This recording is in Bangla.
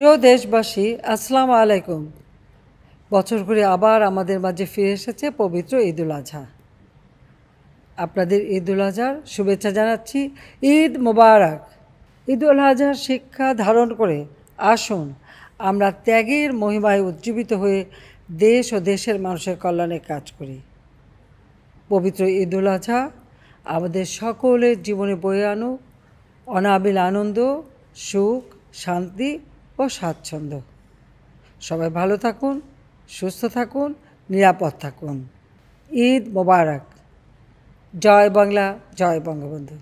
প্রিয় দেশবাসী আসসালাম আলাইকুম বছর ঘুরে আবার আমাদের মাঝে ফিরে এসেছে পবিত্র ঈদুল আজহা আপনাদের ঈদুল আজহার শুভেচ্ছা জানাচ্ছি ঈদ মোবারক ঈদুল আজহার শিক্ষা ধারণ করে আসুন আমরা ত্যাগের মহিমায় উজ্জীবিত হয়ে দেশ ও দেশের মানুষের কল্যাণে কাজ করি পবিত্র ঈদুল আজহা আমাদের সকলের জীবনে বয়ে আনুক অনাবিল আনন্দ সুখ শান্তি ও স্বাচ্ছন্দ্য সবাই ভালো থাকুন সুস্থ থাকুন নিরাপদ থাকুন ঈদ মোবারক জয় বাংলা জয় বঙ্গবন্ধু